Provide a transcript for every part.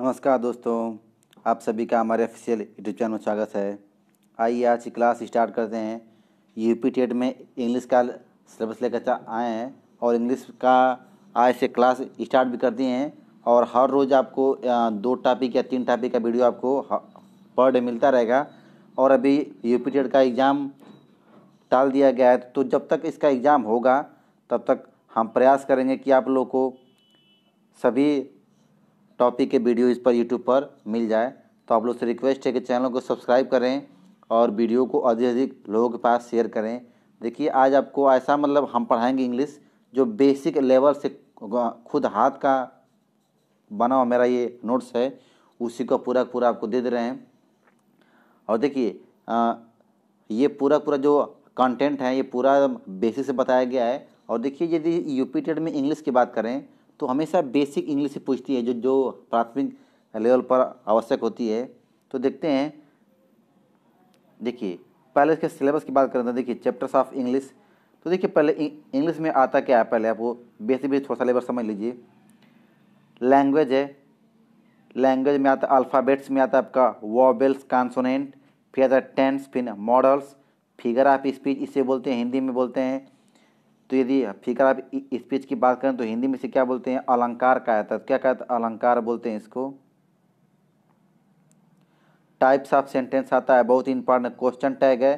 नमस्कार दोस्तों आप सभी का हमारे ऑफिशियल यूट्यूब चैनल में स्वागत है आइए आज की क्लास स्टार्ट करते हैं यूपी टेट e में इंग्लिश का सिलेबस लेकर आए हैं और इंग्लिश का आज से क्लास स्टार्ट भी कर दिए हैं और हर रोज़ आपको दो टॉपिक या तीन टॉपिक का वीडियो आपको पर डे मिलता रहेगा और अभी यू पी e का एग्ज़ाम टाल दिया गया है तो जब तक इसका एग्ज़ाम होगा तब तक हम प्रयास करेंगे कि आप लोग को सभी टॉपिक के वीडियो इस पर यूट्यूब पर मिल जाए तो आप लोग से रिक्वेस्ट है कि चैनल को सब्सक्राइब करें और वीडियो को अधिक अधिक लोगों के पास शेयर करें देखिए आज आपको ऐसा मतलब हम पढ़ाएंगे इंग्लिश जो बेसिक लेवल से खुद हाथ का बना हुआ मेरा ये नोट्स है उसी को पूरा पूरा आपको दे दे रहे हैं और देखिए ये पूरा पूरा जो कंटेंट है ये पूरा बेसिक से बताया गया है और देखिए यदि यूपी टेड में इंग्लिश की बात करें तो हमेशा बेसिक इंग्लिश ही पूछती है जो जो प्राथमिक लेवल पर आवश्यक होती है तो देखते हैं देखिए पहले इसके सिलेबस की बात करें तो देखिए चैप्टर्स ऑफ इंग्लिश तो देखिए पहले इंग्लिश में आता क्या है पहले आप वो बेसिक बेसिक थोड़ा सा लेवल समझ लीजिए लैंग्वेज है लैंग्वेज में आता अल्फ़ाबेट्स में आता आपका वॉबल्स कॉन्सोनेंट फिर आता टेंस फिर मॉडल्स फिगर ऑफ स्पीच इसे बोलते हैं हिंदी में बोलते हैं तो यदि फिकर आप स्पीच की बात करें तो हिंदी में से क्या बोलते हैं अलंकार का आता है तो क्या कहता है अलंकार बोलते हैं इसको टाइप्स ऑफ सेंटेंस आता है बहुत इंपॉर्टेंट क्वेश्चन टैग है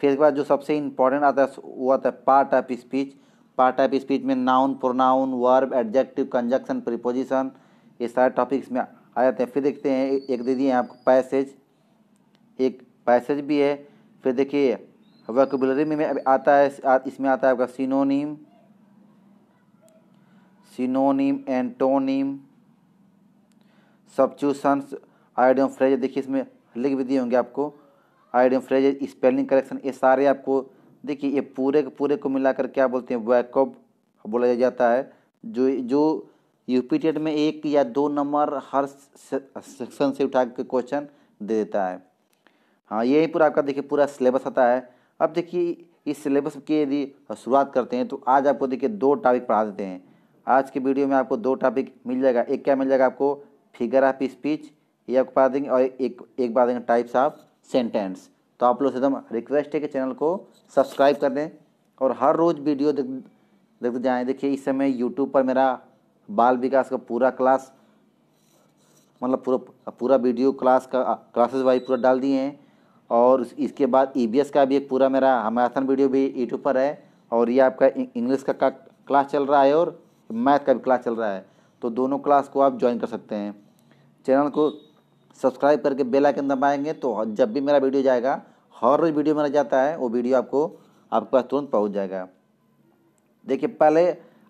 फिर इसके बाद जो सबसे इंपॉर्टेंट आता है वो आता है part of speech part of speech में noun pronoun verb adjective conjunction preposition ये सारे टॉपिक्स में आ जाते हैं फिर देखते हैं एक दे दिए आपको पैसेज एक पैसेज भी है फिर देखिए वकबलरी में, अभी आता है इसमें आता है आपका synonym synonym antonym substitutions idiom phrase देखिए इसमें लिख भी दिए होंगे आपको आइडियम फ्रेज स्पेलिंग करेक्शन ये सारे आपको देखिए ये पूरे के पूरे को मिलाकर क्या बोलते हैं वैकअप बोला जाता है जो जो यूपी में एक या दो नंबर हर सेक्शन से उठा के क्वेश्चन दे देता है हाँ यही पूरा आपका देखिए पूरा सिलेबस आता है अब देखिए इस सिलेबस की यदि शुरुआत करते हैं तो आज आपको देखिए दो टॉपिक पढ़ा देते हैं आज के वीडियो में आपको दो टॉपिक मिल जाएगा एक क्या मिल जाएगा आपको फिगर ऑफ स्पीच ये आपको पढ़ा देंगे और एक एक बार देंगे टाइप्स ऑफ सेंटेंस तो आप लोग एकदम रिक्वेस्ट है कि चैनल को सब्सक्राइब कर दें और हर रोज़ वीडियो देख देखते जाएँ देखिए इस समय यूट्यूब पर मेरा बाल विकास का पूरा क्लास मतलब पूरा पूरा वीडियो क्लास का क्लासेस वाइज पूरा डाल दिए हैं और इसके बाद ई e का भी एक पूरा मेरा हमारा वीडियो भी यूट्यूब पर है और ये आपका इंग्लिश का, का क्लास चल रहा है और मैथ का भी क्लास चल रहा है तो दोनों क्लास को आप ज्वाइन कर सकते हैं चैनल को सब्सक्राइब करके बेल आइकन दबाएंगे तो जब भी मेरा वीडियो जाएगा हर रोज वीडियो मेरा जाता है वो वीडियो आपको आपके पास तुरंत पहुंच जाएगा देखिए पहले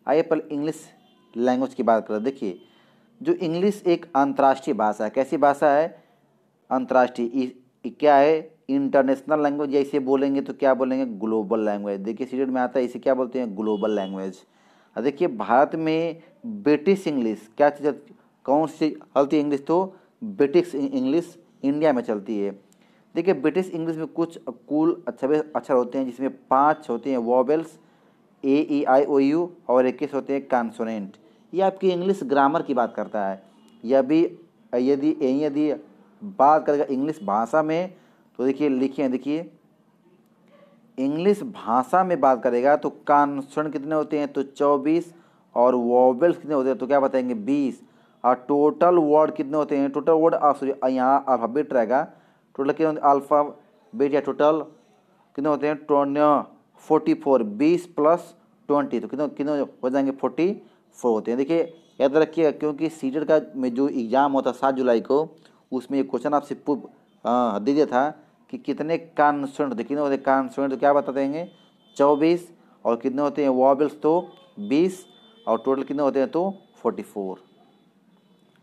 आइए पहले इंग्लिश लैंग्वेज की बात करें देखिए जो इंग्लिश एक अंतर्राष्ट्रीय भाषा है कैसी भाषा है अंतर्राष्ट्रीय क्या है इंटरनेशनल लैंग्वेज या इसे बोलेंगे तो क्या बोलेंगे ग्लोबल लैंग्वेज देखिए सीरियल में आता है इसे क्या बोलते हैं ग्लोबल लैंग्वेज देखिए भारत में ब्रिटिश इंग्लिश क्या चीज़ कौन सी चलती इंग्लिश तो ब्रिटिश इंग्लिश इंडिया में चलती है देखिए ब्रिटिश इंग्लिश में कुछ कुल अच्छे अक्षर अच्छा होते हैं जिसमें पाँच होते हैं वॉबल्स ए ई आई ओ यू और इक्कीस होते हैं कॉन्सोनेंट ये आपकी इंग्लिश ग्रामर की बात करता है यह भी यदि यदि बात करेगा इंग्लिश भाषा में तो देखिए लिखिए देखिए इंग्लिश भाषा में बात करेगा तो कानसण कितने होते हैं तो चौबीस और वॉबल्स कितने होते हैं तो क्या बताएंगे बीस और टोटल वर्ड कितने होते हैं टोटल वर्ड सॉरी यहाँ अल्फ़ाबेट रहेगा टोटल कितने होते अल्फ़ाबेट या टोटल कितने होते हैं टोन्य फोर्टी फोर बीस प्लस ट्वेंटी तो कितने कितने हो जाएंगे फोर्टी फोर होते हैं देखिए याद रखिएगा क्योंकि सीटेट का में जो एग्ज़ाम होता है सात जुलाई को उसमें एक क्वेश्चन आपसे पूर्व दे दिया था कि कितने कानसुंड कितने होते कानसुंड तो क्या बता देंगे चौबीस और कितने होते हैं वॉबल्स तो बीस और टोटल कितने होते हैं तो फोर्टी फोर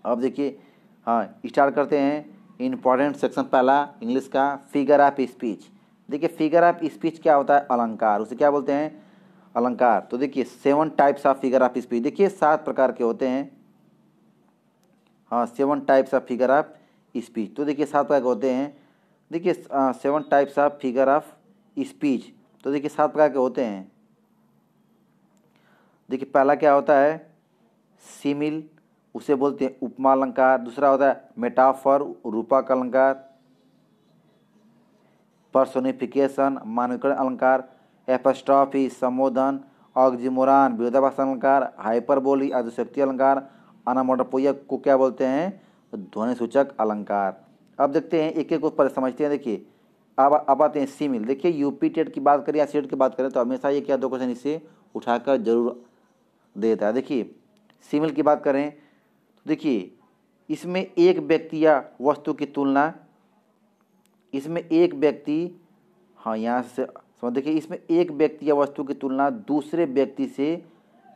अब देखिए हाँ स्टार्ट करते हैं इंपॉर्टेंट सेक्शन पहला इंग्लिश का फिगर ऑफ स्पीच देखिए फिगर ऑफ स्पीच क्या होता है अलंकार उसे क्या बोलते हैं अलंकार तो देखिए seven types of figure of speech देखिए सात प्रकार के होते हैं हाँ seven types of figure of speech तो देखिए सात प्रकार के होते हैं देखिए seven types of figure of speech तो देखिए सात प्रकार के होते हैं देखिए पहला क्या होता है सिमिल उसे बोलते हैं उपमा अलंकार दूसरा होता है मेटाफर रूपक अलंकार पर्सोनिफिकेशन मानवीकरण अलंकार एपस्ट्रॉफी संबोधन ऑक्जिमोरान विरोधाभास अलंकार हाइपरबोली आदिशक्ति अलंकार अनामोटोपोइया को क्या बोलते हैं तो ध्वनि सूचक अलंकार अब देखते हैं एक एक को पर समझते हैं देखिए अब अब आते हैं सिमिल देखिए यूपी टेट की बात करें या सी की बात करें तो हमेशा ये क्या दो क्वेश्चन इसे उठाकर जरूर देता है देखिए सिमिल की बात करें तो देखिए इसमें एक व्यक्ति या वस्तु की तुलना इसमें एक व्यक्ति हाँ यहाँ से समझ देखिए इसमें एक व्यक्ति या वस्तु की तुलना दूसरे व्यक्ति से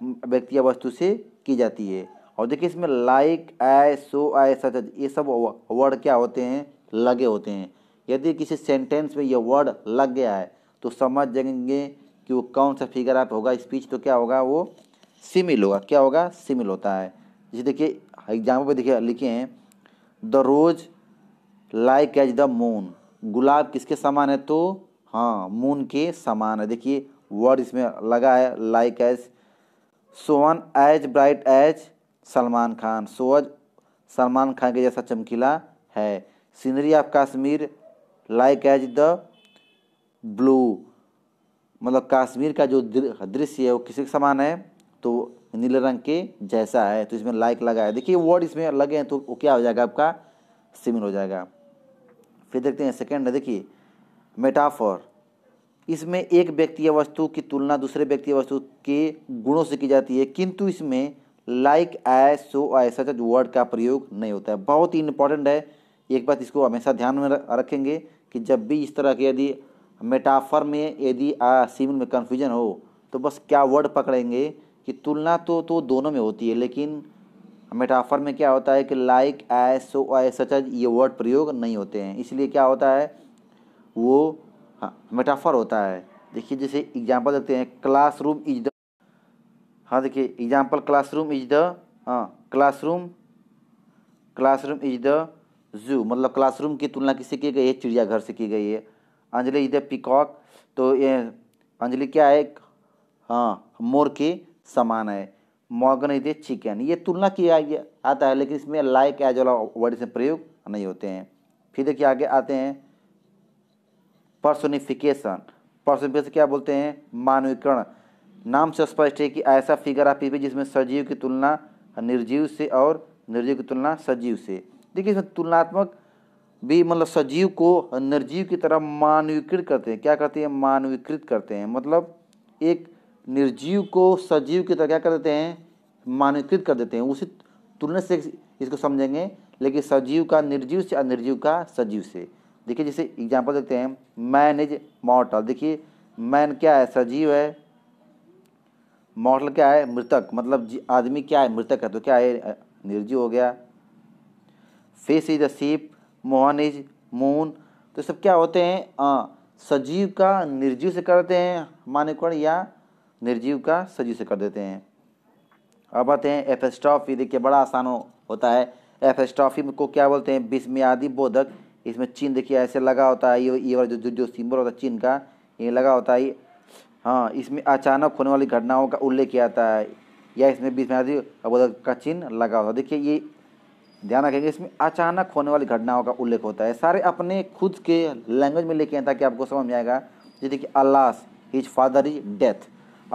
व्यक्ति या वस्तु से की जाती है और देखिए इसमें लाइक आय सो आय सच ये सब वर्ड क्या होते हैं लगे होते हैं यदि किसी सेंटेंस में यह वर्ड लग गया है तो समझ जाएंगे कि वो कौन सा फिगर आप होगा स्पीच तो क्या होगा वो सिमिल होगा क्या होगा सिमिल होता है जैसे देखिए एग्जाम्पल पे देखिए लिखे हैं the rose like as the moon गुलाब किसके समान है तो हाँ मून के समान है देखिए वर्ड इसमें लगा है like as sun as bright as Salman Khan सोज सलमान खान के जैसा चमकीला है scenery of Kashmir like as the blue मतलब कश्मीर का जो दृश्य है वो किसी के समान है तो नीले रंग के जैसा है तो इसमें लाइक लगा है देखिए वर्ड इसमें लगे हैं तो वो क्या हो जाएगा आपका सिमिल हो जाएगा फिर देखते हैं सेकेंड है देखिए मेटाफर इसमें एक व्यक्ति या वस्तु की तुलना दूसरे व्यक्ति या वस्तु के गुणों से की जाती है किंतु इसमें like as so as such word का प्रयोग नहीं होता है बहुत ही इंपॉर्टेंट है एक बात इसको हमेशा ध्यान में रखेंगे कि जब भी इस तरह के यदि मेटाफर में यदि सीमिन में कन्फ्यूजन हो तो बस क्या वर्ड पकड़ेंगे कि तुलना तो तो दोनों में होती है लेकिन मेटाफर में क्या होता है कि like as so as such ये वर्ड प्रयोग नहीं होते हैं इसलिए क्या होता है वो मेटाफर हाँ, होता है देखिए जैसे एग्जाम्पल देते हैं क्लास रूम इज द हाँ देखिए एग्जाम्पल क्लासरूम इज द हाँ classroom classroom is the zoo मतलब क्लासरूम की तुलना किससे की गई है चिड़ियाघर से की गई है अंजलि इज द पिकॉक तो ये अंजलि क्या है हाँ मोर के समान है मॉर्गन इज द चिकन ये तुलना किया आता है लेकिन इसमें लाइक एज वाला वर्ड इसमें प्रयोग नहीं होते हैं फिर देखिए आगे आते हैं पर्सोनिफिकेशन पर्सोनिफिकेशन क्या बोलते हैं मानवीकरण नाम से स्पष्ट है कि ऐसा फिगर आप पीपी जिसमें सजीव की तुलना निर्जीव से और निर्जीव की तुलना सजीव से देखिए इसमें तुलनात्मक भी मतलब सजीव को निर्जीव की तरह मानवीकृत करते हैं क्या करते हैं मानवीकृत करते हैं मतलब एक निर्जीव को सजीव की तरह क्या कर देते हैं मानवीकृत कर देते हैं उसी तुलना से इसको समझेंगे लेकिन सजीव का निर्जीव से और निर्जीव का सजीव से देखिए जैसे एग्जाम्पल देखते हैं मैन इज मॉर्टल देखिए मैन क्या है सजीव है मॉडल क्या है मृतक मतलब आदमी क्या है मृतक है तो क्या है निर्जीव हो गया fish is a Mohan is moon तो सब क्या होते हैं आ, सजीव का निर्जीव से करते हैं मान्यकरण या निर्जीव का सजीव से कर देते हैं अब आते हैं एफेस्टॉफी देखिए बड़ा आसान हो, होता है एफेस्टॉफी को क्या बोलते हैं बिस्मियादी बोधक इसमें चीन देखिए ऐसे लगा होता है ये ये वाला जो जो, सिंबल होता है चीन का ये लगा होता है हाँ इसमें अचानक होने वाली घटनाओं का उल्लेख किया जाता है या इसमें बीच में अवधक का चिन्ह लगा हुआ देखिए ये ध्यान रखेंगे इसमें अचानक होने वाली घटनाओं का उल्लेख होता है सारे अपने खुद के लैंग्वेज में लेके है ताकि आपको समझ में आएगा जैसे कि alas his father is death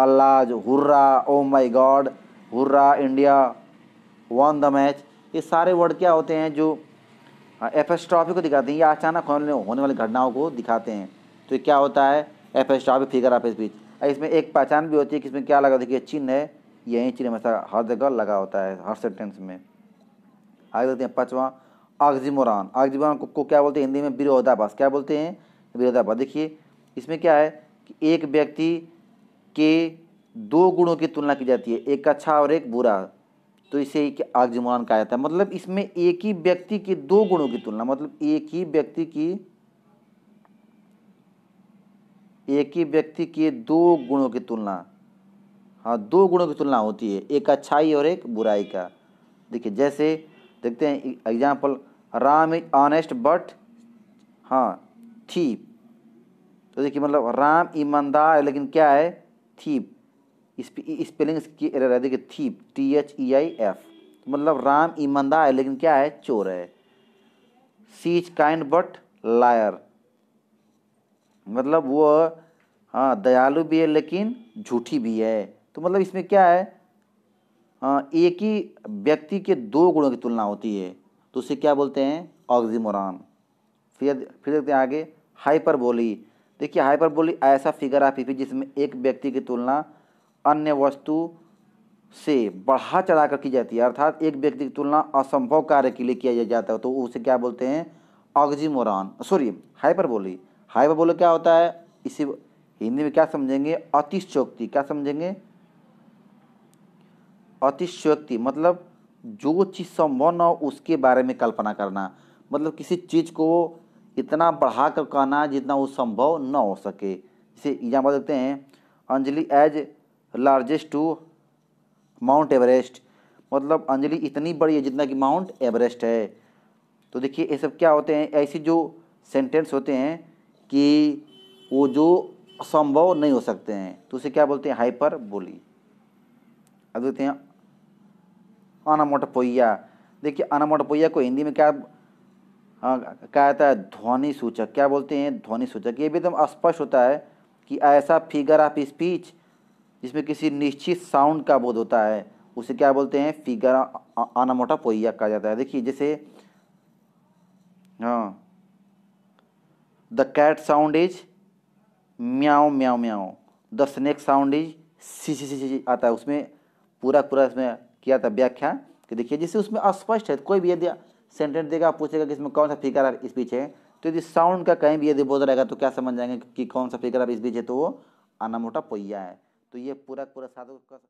alas hurrah oh my God hurrah India won the match ये सारे वर्ड क्या होते हैं जो एफेस्ट्रॉफी हाँ, को दिखाते हैं या अचानक होने वाली घटनाओं को दिखाते हैं तो क्या होता है एफ एस शाह फिगर ऑफ स्पीच इसमें एक पहचान भी होती है कि इसमें क्या लगा देखिए चिन्ह है यही चिन्ह हमेशा हर जगह लगा होता है हर सेंटेंस में आगे देखते हैं पाँचवा आगजिमोरान आगजिमोरान को, को क्या बोलते हैं हिंदी में विरोधाभास क्या बोलते हैं विरोधाभास देखिए इसमें क्या है कि एक व्यक्ति के दो गुणों की तुलना की जाती है एक अच्छा और एक बुरा तो इसे आगजिमोरान कहा जाता है मतलब इसमें एक ही व्यक्ति के दो गुणों की तुलना मतलब एक ही व्यक्ति की एक ही व्यक्ति के दो गुणों की तुलना हाँ दो गुणों की तुलना होती है एक अच्छाई और एक बुराई का देखिए जैसे देखते हैं example Ram is honest but हाँ थीप तो देखिए मतलब राम ईमानदार है लेकिन क्या है थीप स्पेलिंग की एरर है देखिए thief T H E I F तो मतलब राम ईमानदार है लेकिन क्या है चोर है she is kind but liar मतलब वो हाँ दयालु भी है लेकिन झूठी भी है तो मतलब इसमें क्या है हाँ एक ही व्यक्ति के दो गुणों की तुलना होती है तो उसे क्या बोलते हैं ऑक्जीमोरान फिर फिर देखते हैं आगे हाइपरबोली देखिए हाइपरबोली ऐसा फिगर आप ही जिसमें एक व्यक्ति की तुलना अन्य वस्तु से बढ़ा चढ़ा कर की जाती है अर्थात एक व्यक्ति की तुलना असंभव कार्य के लिए किया जाता है तो उसे क्या बोलते हैं ऑक्जीमोरान सॉरी हाइपरबोली हाइवा बोलो क्या होता है इसे हिंदी में क्या समझेंगे अतिशोक्ति क्या समझेंगे अतिशोक्ति मतलब जो चीज़ संभव ना हो उसके बारे में कल्पना करना मतलब किसी चीज़ को इतना बढ़ा कर कहना जितना वो संभव न हो सके इसे एग्जाम्पल देखते हैं Anjali as largest to Mount Everest मतलब अंजलि इतनी बड़ी है जितना कि माउंट एवरेस्ट है तो देखिए ये सब क्या होते हैं ऐसे जो सेंटेंस होते हैं कि वो जो संभव नहीं हो सकते हैं तो उसे क्या बोलते हैं हाइपर बोली अब देखते हैं अनमोटपोइया देखिए अनमोटपोइया को हिंदी में क्या क्या आता है ध्वनि सूचक क्या बोलते हैं ध्वनि सूचक ये भी एकदम स्पष्ट होता है कि ऐसा फिगर ऑफ स्पीच जिसमें किसी निश्चित साउंड का बोध होता है उसे क्या बोलते हैं फिगर अनमोटापोइया कहा जाता है देखिए जैसे हाँ the cat sound is meow meow meow the snake sound is सी सी सी आता है उसमें पूरा पूरा इसमें किया था व्याख्या कि देखिए जिससे उसमें अस्पष्ट है कोई भी यदि सेंटेंस देगा पूछेगा कि इसमें कौन सा फिगर आप इस बीच है तो यदि साउंड का कहीं भी यदि बोल रहेगा तो क्या समझ जाएंगे कि कौन सा फिगर आप इस बीच है तो वो आना मोटा पोइया है तो ये पूरा पूरा साधु का